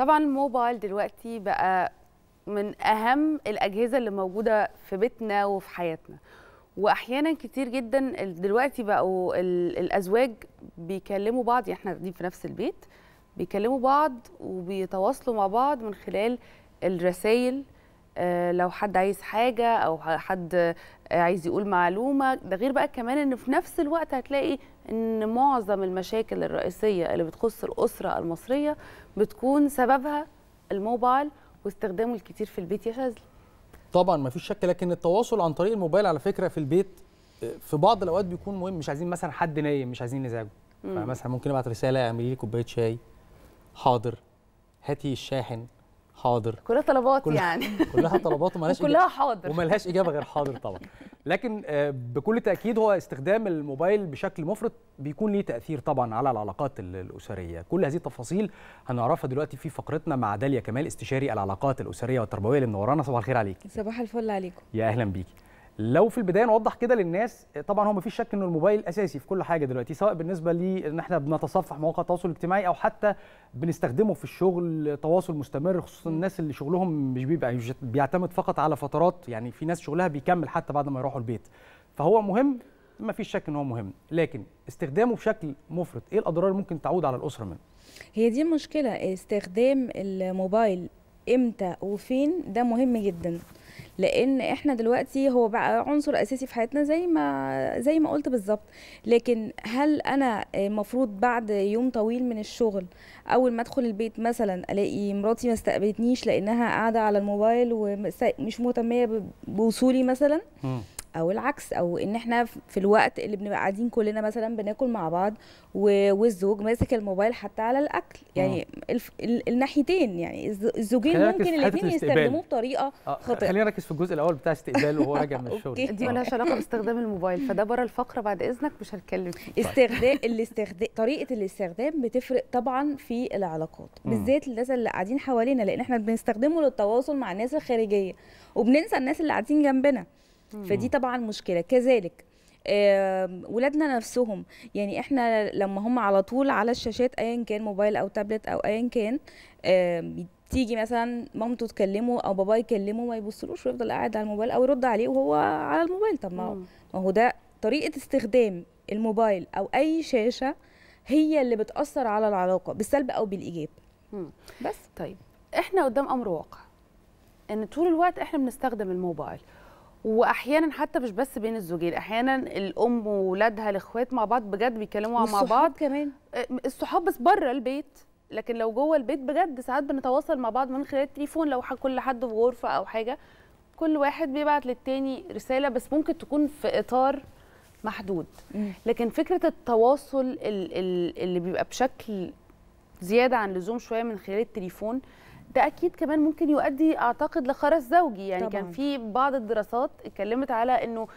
طبعا الموبايل دلوقتي بقى من اهم الاجهزه اللي موجوده في بيتنا وفي حياتنا واحيانا كتير جدا دلوقتي بقوا الازواج بيكلموا بعض يعني احنا قاعدين في نفس البيت بيكلموا بعض وبيتواصلوا مع بعض من خلال الرسائل آه، لو حد عايز حاجه او حد عايز يقول معلومه ده غير بقى كمان ان في نفس الوقت هتلاقي ان معظم المشاكل الرئيسيه اللي بتخص الاسره المصريه بتكون سببها الموبايل واستخدامه الكتير في البيت يا شاذلي طبعا ما فيش شك لكن التواصل عن طريق الموبايل على فكره في البيت آه، في بعض الاوقات بيكون مهم مش عايزين مثلا حد نايم مش عايزين نزعجه فمثلا ممكن ابعت رساله اعملي لي كوبايه شاي حاضر هاتي الشاحن حاضر كلها طلبات كلها يعني كلها طلبات ومالهاش كلها حاضر ومالهاش اجابه غير حاضر طبعا لكن آه، بكل تاكيد هو استخدام الموبايل بشكل مفرط بيكون ليه تاثير طبعا على العلاقات الاسريه كل هذه التفاصيل هنعرفها دلوقتي في فقرتنا مع داليا كمال استشاري العلاقات الاسريه والتربويه اللي منورانا صباح الخير عليك صباح الفل عليكم يا اهلا بيكي لو في البدايه نوضح كده للناس طبعا هو مفيش شك ان الموبايل اساسي في كل حاجه دلوقتي سواء بالنسبه ان احنا بنتصفح مواقع التواصل الاجتماعي او حتى بنستخدمه في الشغل تواصل مستمر خصوصا الناس اللي شغلهم مش بيبقى بيعتمد فقط على فترات يعني في ناس شغلها بيكمل حتى بعد ما يروحوا البيت فهو مهم ما فيش شك ان هو مهم لكن استخدامه بشكل مفرط ايه الاضرار اللي ممكن تعود على الاسره منه هي دي المشكله استخدام الموبايل امتى وفين ده مهم جدا لان احنا دلوقتي هو بقى عنصر اساسي في حياتنا زي ما زي ما قلت بالظبط لكن هل انا المفروض بعد يوم طويل من الشغل اول ما ادخل البيت مثلا الاقي مراتي ما استقبلتنيش لانها قاعده على الموبايل ومش مهتميه بوصولي مثلا او العكس او ان احنا في الوقت اللي بنبقى قاعدين كلنا مثلا بناكل مع بعض والزوج ماسك الموبايل حتى على الاكل آه. يعني الف... ال... الناحيتين يعني الزوجين ممكن الاثنين يستخدموه بطريقه آه، خاطئه خلينا نركز في الجزء الاول بتاع استقبال وهو راجع من الشغل دي مالهاش علاقه باستخدام الموبايل فده بره الفقره بعد اذنك مش هنتكلم فيه طيب. استخدام الاستخدام طريقه الاستخدام بتفرق طبعا في العلاقات بالذات الناس اللي قاعدين حوالينا لان احنا بنستخدمه للتواصل مع الناس الخارجيه وبننسى الناس اللي قاعدين جنبنا فدي طبعا مشكله كذلك ولادنا نفسهم يعني احنا لما هم على طول على الشاشات ايا كان موبايل او تابلت او ايا كان تيجي مثلا مامته تكلمه او باباه يكلمه ما يبصلوش ويفضل قاعد على الموبايل او يرد عليه وهو على الموبايل طب ما هو ده طريقه استخدام الموبايل او اي شاشه هي اللي بتاثر على العلاقه بالسلب او بالايجاب بس طيب احنا قدام امر واقع ان طول الوقت احنا بنستخدم الموبايل واحيانا حتى مش بس بين الزوجين احيانا الام واولادها الاخوات مع بعض بجد بيتكلموا مع بعض كمان آه، الصحاب بس بره البيت لكن لو جوه البيت بجد ساعات بنتواصل مع بعض من خلال التليفون لو كل حد في غرفه او حاجه كل واحد بيبعت للتاني رساله بس ممكن تكون في اطار محدود لكن فكره التواصل اللي بيبقى بشكل زياده عن اللزوم شويه من خلال التليفون ده اكيد كمان ممكن يؤدي اعتقد لخرس زوجي يعني طبعاً. كان في بعض الدراسات اتكلمت على انه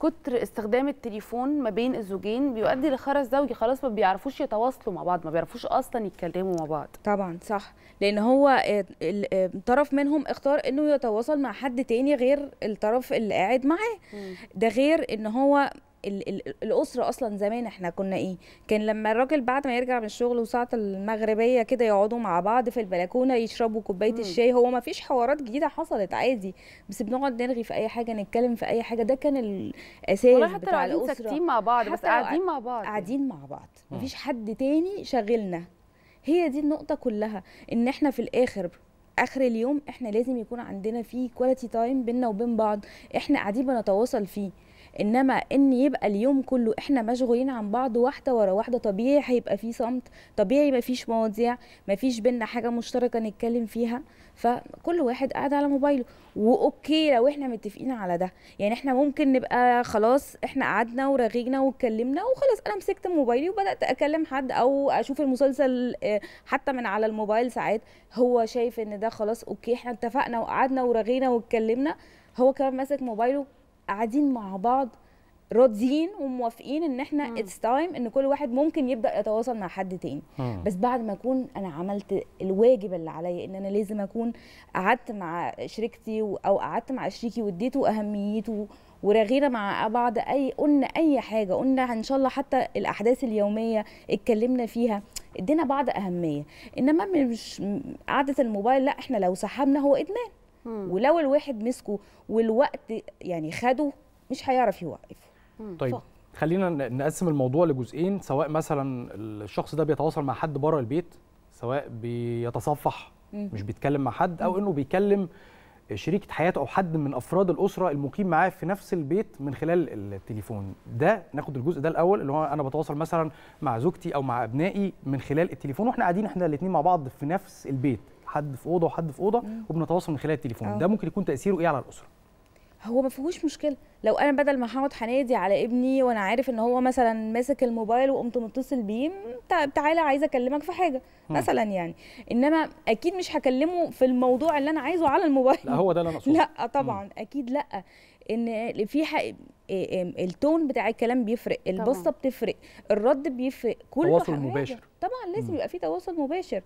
كتر استخدام التليفون ما بين الزوجين بيؤدي لخرس زوجي خلاص ما بيعرفوش يتواصلوا مع بعض ما بيعرفوش اصلا يتكلموا مع بعض طبعا صح لان هو آه، آه، طرف منهم اختار انه يتواصل مع حد تاني غير الطرف اللي قاعد معاه ده غير ان هو ال ال الاسره اصلا زمان احنا كنا ايه كان لما الراجل بعد ما يرجع من الشغل وساعه المغربيه كده يقعدوا مع بعض في البلكونه يشربوا كوبايه الشاي هو ما فيش حوارات جديده حصلت عادي بس بنقعد نرغي في اي حاجه نتكلم في اي حاجه ده كان الاساس حتى بتاع الاسره ساكتين مع بعض بس قاعدين مع بعض قاعدين مع بعض ما فيش حد تاني شاغلنا هي دي النقطه كلها ان احنا في الاخر اخر اليوم احنا لازم يكون عندنا فيه كواليتي تايم بينا وبين بعض احنا قاعدين بنتواصل فيه انما ان يبقى اليوم كله احنا مشغولين عن بعض واحده ورا واحده طبيعي هيبقى في صمت طبيعي مفيش مواضيع مفيش بينا حاجه مشتركه نتكلم فيها فكل واحد قاعد على موبايله واوكي لو احنا متفقين على ده يعني احنا ممكن نبقى خلاص احنا قعدنا ورغينا واتكلمنا وخلاص انا مسكت موبايلي وبدات اكلم حد او اشوف المسلسل آه، حتى من على الموبايل ساعات هو شايف ان ده خلاص اوكي احنا اتفقنا وقعدنا ورغينا واتكلمنا هو كمان ماسك موبايله قاعدين مع بعض راضيين وموافقين ان احنا اتس تايم ان كل واحد ممكن يبدا يتواصل مع حد تاني مم. بس بعد ما اكون انا عملت الواجب اللي عليا ان انا لازم اكون قعدت مع شريكتي او قعدت مع شريكي واديته اهميته ورغينا مع بعض اي قلنا اي حاجه قلنا ان شاء الله حتى الاحداث اليوميه اتكلمنا فيها ادينا بعض اهميه انما مش قعده الموبايل لا احنا لو سحبنا هو ادمان ولو الواحد مسكه والوقت يعني خده مش هيعرف يوقفه طيب ف... خلينا نقسم الموضوع لجزئين سواء مثلا الشخص ده بيتواصل مع حد بره البيت سواء بيتصفح مم. مش بيتكلم مع حد او انه بيكلم شريكة حياته او حد من افراد الاسره المقيم معاه في نفس البيت من خلال التليفون ده ناخد الجزء ده الاول اللي هو انا بتواصل مثلا مع زوجتي او مع ابنائي من خلال التليفون واحنا قاعدين احنا الاثنين مع بعض في نفس البيت حد في اوضه وحد في اوضه وبنتواصل من خلال التليفون أوه. ده ممكن يكون تاثيره ايه على الاسره هو ما فيهوش مشكله لو انا بدل ما هقعد حنادي على ابني وانا عارف ان هو مثلا ماسك الموبايل وقمت متصل بيه تعالى عايزه اكلمك في حاجه مثلا يعني انما اكيد مش هكلمه في الموضوع اللي انا عايزه على الموبايل لا هو ده اللي انا اقصده لا طبعا م. اكيد لا ان في التون بتاع الكلام بيفرق البصه بتفرق الرد بيفرق كل تواصل مباشر طبعا لازم يبقى في تواصل مباشر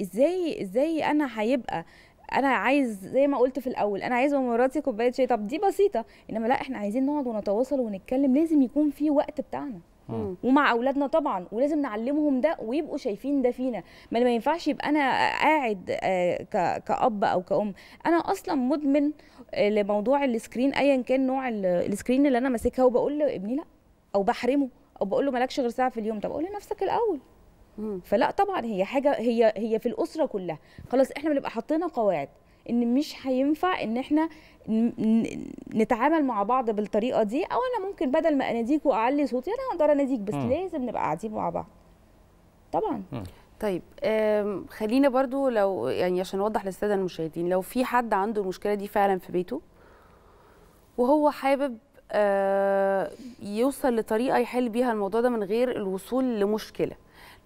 ازاي ازاي انا هيبقى انا عايز زي ما قلت في الاول انا عايز مراتي كوبايه شاي طب دي بسيطه انما لا احنا عايزين نقعد ونتواصل ونتكلم لازم يكون في وقت بتاعنا ومع اولادنا طبعا ولازم نعلمهم ده ويبقوا شايفين ده فينا ما ما ينفعش يبقى انا قاعد آه، كاب او كأم انا اصلا مدمن آه، لموضوع السكرين ايا كان نوع السكرين اللي انا ماسكها وبقول لابني لا او بحرمه او بقول له مالكش غير ساعه في اليوم طب قول لنفسك الاول فلا طبعا هي حاجه هي هي في الاسره كلها خلاص احنا بنبقى حاطين قواعد ان مش هينفع ان احنا نتعامل مع بعض بالطريقه دي او انا ممكن بدل ما اناديك واعلي صوتي انا هقدر اناديك بس م. لازم نبقى قاعدين مع بعض طبعا م. طيب خلينا برضو لو يعني عشان اوضح للساده المشاهدين لو في حد عنده المشكله دي فعلا في بيته وهو حابب آه، يوصل لطريقه يحل بيها الموضوع ده من غير الوصول لمشكله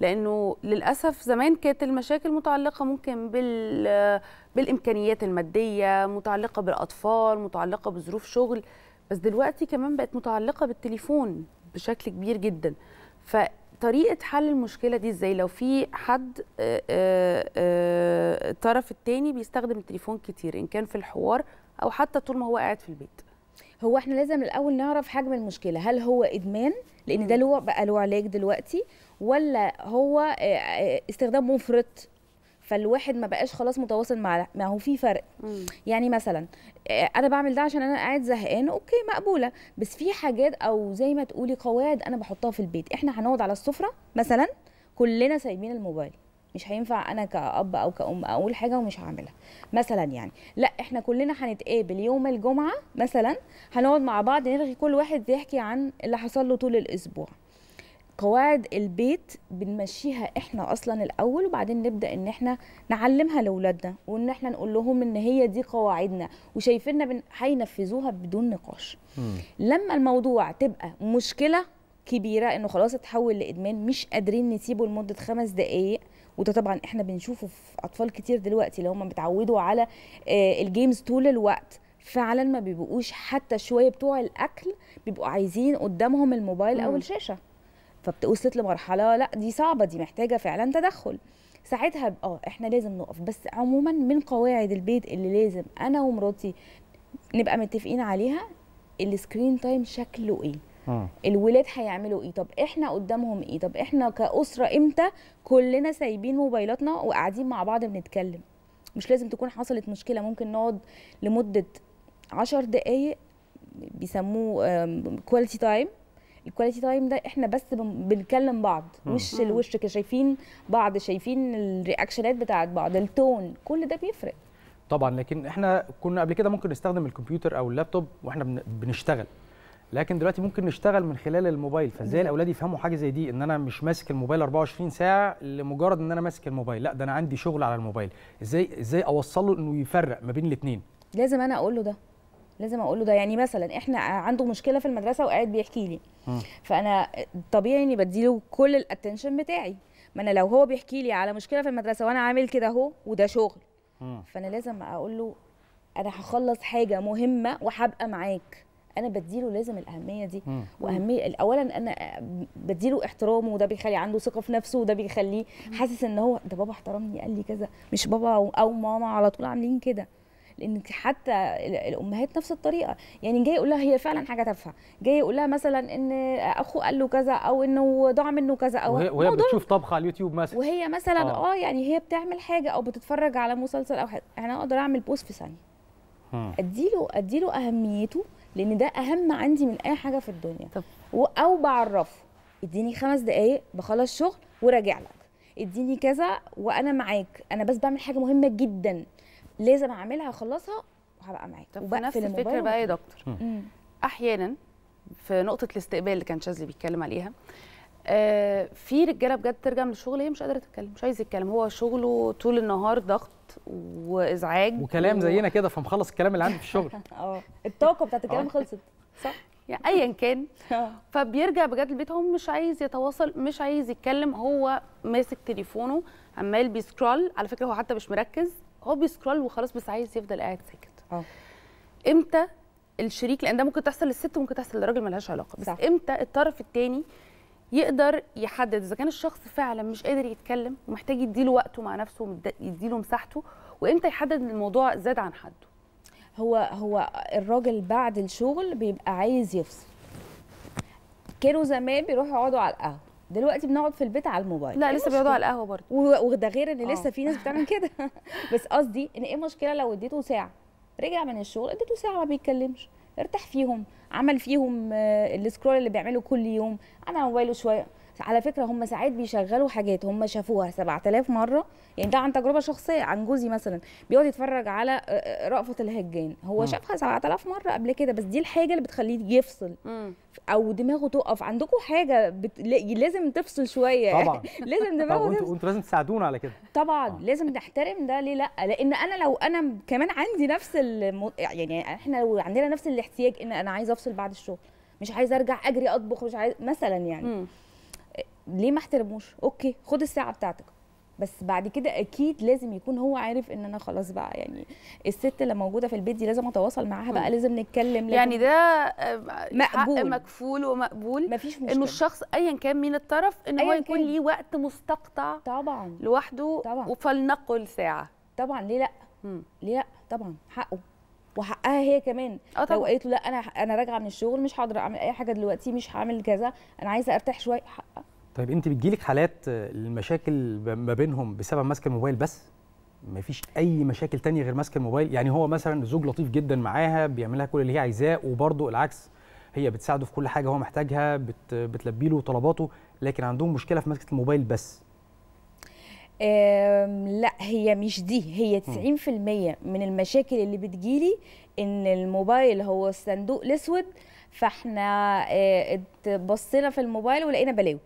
لانه للاسف زمان كانت المشاكل متعلقه ممكن بال بالامكانيات الماديه متعلقه بالاطفال متعلقه بظروف شغل بس دلوقتي كمان بقت متعلقه بالتليفون بشكل كبير جدا فطريقه حل المشكله دي ازاي لو في حد الطرف آه، آه، آه، التاني بيستخدم التليفون كتير ان كان في الحوار او حتى طول ما هو قاعد في البيت هو احنا لازم الاول نعرف حجم المشكله هل هو ادمان لان ده له بقى له علاج دلوقتي ولا هو آه، آه، استخدام مفرط فالواحد ما بقاش خلاص متواصل مع ما هو في فرق مم. يعني مثلا آه، انا بعمل ده عشان انا قاعد زهقان اوكي مقبوله بس في حاجات او زي ما تقولي قواعد انا بحطها في البيت احنا هنقعد على السفره مثلا كلنا سايبين الموبايل مش هينفع انا كاب او كأم اقول حاجه ومش هعملها مثلا يعني لا احنا كلنا هنتقابل يوم الجمعه مثلا هنقعد مع بعض نلغي كل واحد يحكي عن اللي حصل له طول الاسبوع قواعد البيت بنمشيها احنا اصلا الاول وبعدين نبدا ان احنا نعلمها لاولادنا وان احنا نقول لهم ان هي دي قواعدنا وشايفيننا بن... هينفذوها بدون نقاش لما الموضوع تبقى مشكله كبيره انه خلاص اتحول لادمان مش قادرين نسيبه لمده خمس دقائق وده طبعا احنا بنشوفه في اطفال كتير دلوقتي اللي هم بيتعودوا على آه، الجيمز طول الوقت فعلا ما بيبقوش حتى شويه بتوع الاكل بيبقوا عايزين قدامهم الموبايل او الشاشه فبتوصلت لمرحله لا دي صعبه دي محتاجه فعلا تدخل ساعتها اه احنا لازم نقف بس عموما من قواعد البيت اللي لازم انا ومراتي نبقى متفقين عليها السكرين تايم شكله ايه آه. الولاد هيعملوا ايه طب احنا قدامهم ايه طب احنا كاسره امتى كلنا سايبين موبايلاتنا وقاعدين مع بعض بنتكلم مش لازم تكون حصلت مشكله ممكن نقعد لمده عشر دقايق بيسموه كواليتي تايم الكواليتي تايم ده احنا بس بنكلم بعض آه. وش الوش شايفين بعض شايفين الرياكشنات بتاعت بعض التون كل ده بيفرق طبعا لكن احنا كنا قبل كده ممكن نستخدم الكمبيوتر او اللابتوب واحنا بنشتغل لكن دلوقتي ممكن نشتغل من خلال الموبايل فازاي الاولاد يفهموا حاجه زي دي ان انا مش ماسك الموبايل 24 ساعه لمجرد ان انا ماسك الموبايل لا ده انا عندي شغل على الموبايل ازاي ازاي اوصله انه يفرق ما بين الاثنين لازم انا اقول له ده لازم اقول له ده يعني مثلا احنا عنده مشكله في المدرسه وقاعد بيحكي لي م. فانا طبيعي اني بديله كل الاتنشن بتاعي ما انا لو هو بيحكي لي على مشكله في المدرسه وانا عامل كده اهو وده شغل م. فانا لازم اقول له انا هخلص حاجه مهمه وهبقى معاك انا بديله لازم الاهميه دي واهميه اولا انا بديله احترامه وده بيخلي عنده ثقه في نفسه وده بيخليه حاسس ان هو ده بابا احترمني قال لي كذا مش بابا او, ماما على طول عاملين كده لان حتى الامهات نفس الطريقه يعني جاي يقول لها هي فعلا حاجه تافهه جاي يقول لها مثلا ان اخوه قال له كذا او انه ضاع منه كذا او وهي, وهي بتشوف طبخه على اليوتيوب مثلا وهي مثلا اه, آه يعني هي بتعمل حاجه او بتتفرج على مسلسل او حاجه انا اقدر اعمل بوست في ثانيه اديله اديله اهميته لان ده اهم عندي من اي حاجه في الدنيا طب. او بعرفه اديني خمس دقايق بخلص شغل وراجع لك اديني كذا وانا معاك انا بس بعمل حاجه مهمه جدا لازم اعملها اخلصها وهبقى معاك طب نفس الفكره بقى يا دكتور احيانا في نقطه الاستقبال اللي كان شاذلي بيتكلم عليها آه، في رجاله بجد ترجع من الشغل هي مش قادره تتكلم مش عايزه يتكلم هو شغله طول النهار ضغط وازعاج وكلام و... زينا كده فمخلص الكلام اللي عندي في الشغل اه الطاقه بتاعت الكلام آه. خلصت صح يعني ايا كان آه. فبيرجع بجد البيت هو مش عايز يتواصل مش عايز يتكلم هو ماسك تليفونه عمال بيسكرول على فكره هو حتى مش مركز هو بيسكرول وخلاص بس عايز يفضل قاعد ساكت اه امتى الشريك لان ده ممكن تحصل للست ممكن تحصل للراجل ملهاش علاقه بس صح. امتى الطرف الثاني يقدر يحدد اذا كان الشخص فعلا مش قادر يتكلم ومحتاج يديله وقته مع نفسه يديله مساحته وامتى يحدد ان الموضوع زاد عن حده هو هو الراجل بعد الشغل بيبقى عايز يفصل كانوا زمان بيروحوا يقعدوا على القهوه دلوقتي بنقعد في البيت على الموبايل لا لسه بيقعدوا على القهوه برضه وده غير ان لسه آه. في ناس بتعمل كده بس قصدي ان ايه المشكله لو اديته ساعه رجع من الشغل اديته ساعه ما بيتكلمش ارتاح فيهم عمل فيهم آه، السكرول اللي بيعمله كل يوم قعد على موبايله شويه على فكره هم ساعات بيشغلوا حاجات هم شافوها 7000 مره يعني ده عن تجربه شخصيه عن جوزي مثلا بيقعد يتفرج على آه، آه، رأفت الهجان هو مم. شافها 7000 مره قبل كده بس دي الحاجه اللي بتخليه يفصل مم. او دماغه تقف عندكم حاجه بت... لازم تفصل شويه طبعا لازم دماغه طبعا وانتوا لازم تساعدونا على كده طبعا آه. لازم نحترم ده ليه لا لان انا لو انا كمان عندي نفس الم... يعني احنا لو عندنا نفس الاحتياج ان انا عايزه افصل بعد الشغل مش عايزه ارجع اجري اطبخ مش عايز مثلا يعني مم. ليه ما احترموش اوكي خد الساعه بتاعتك بس بعد كده اكيد لازم يكون هو عارف ان انا خلاص بقى يعني الست اللي موجوده في البيت دي لازم اتواصل معاها بقى لازم نتكلم لازم يعني ده آه، مقبول مكفول ومقبول مفيش مشكله انه الشخص ايا كان مين الطرف ان هو يكون ليه وقت مستقطع طبعا لوحده طبعا وفلنقل ساعه طبعا ليه لا مم. ليه لا طبعا حقه وحقها هي كمان أه طبعا. لو قالت له لا انا انا راجعه من الشغل مش هقدر اعمل اي حاجه دلوقتي مش هعمل كذا انا عايزه ارتاح شويه حقها طيب انت بتجيلك حالات المشاكل آه، ما بينهم بسبب ماسك الموبايل بس مفيش اي مشاكل تانية غير ماسك الموبايل يعني هو مثلا زوج لطيف جدا معاها بيعملها كل اللي هي عايزاه وبرضه العكس هي بتساعده في كل حاجه هو محتاجها بت بتلبي له طلباته لكن عندهم مشكله في ماسكه الموبايل بس لا هي مش دي هي 90% من المشاكل اللي بتجيلي ان الموبايل هو الصندوق الاسود فاحنا آه، بصينا في الموبايل ولقينا بلاوي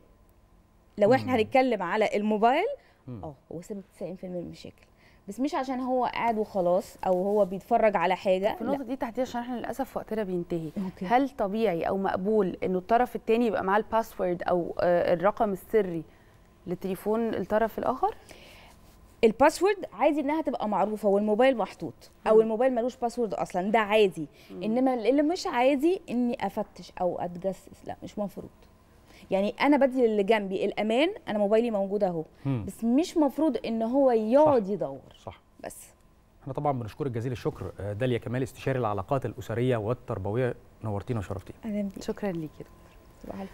لو احنا هنتكلم على الموبايل اه هو سبب 90% من المشاكل بس مش عشان هو قاعد وخلاص او هو بيتفرج على حاجه في النقطه دي تحديدا عشان احنا للاسف وقتنا بينتهي أوكي. هل طبيعي او مقبول انه الطرف الثاني يبقى معاه الباسورد او آه، الرقم السري لتليفون الطرف الاخر الباسورد عادي انها تبقى معروفه والموبايل محطوط او الموبايل ملوش باسورد اصلا ده عادي انما اللي مش عادي اني افتش او اتجسس لا مش مفروض يعني انا بدي اللي جنبي الامان انا موبايلي موجود اهو بس مش مفروض ان هو يقعد يدور صح بس احنا طبعا بنشكرك جزيل الشكر آه، داليا كمال استشاري العلاقات الاسريه والتربويه نورتينا وشرفتينا شكرا ليكي دكتور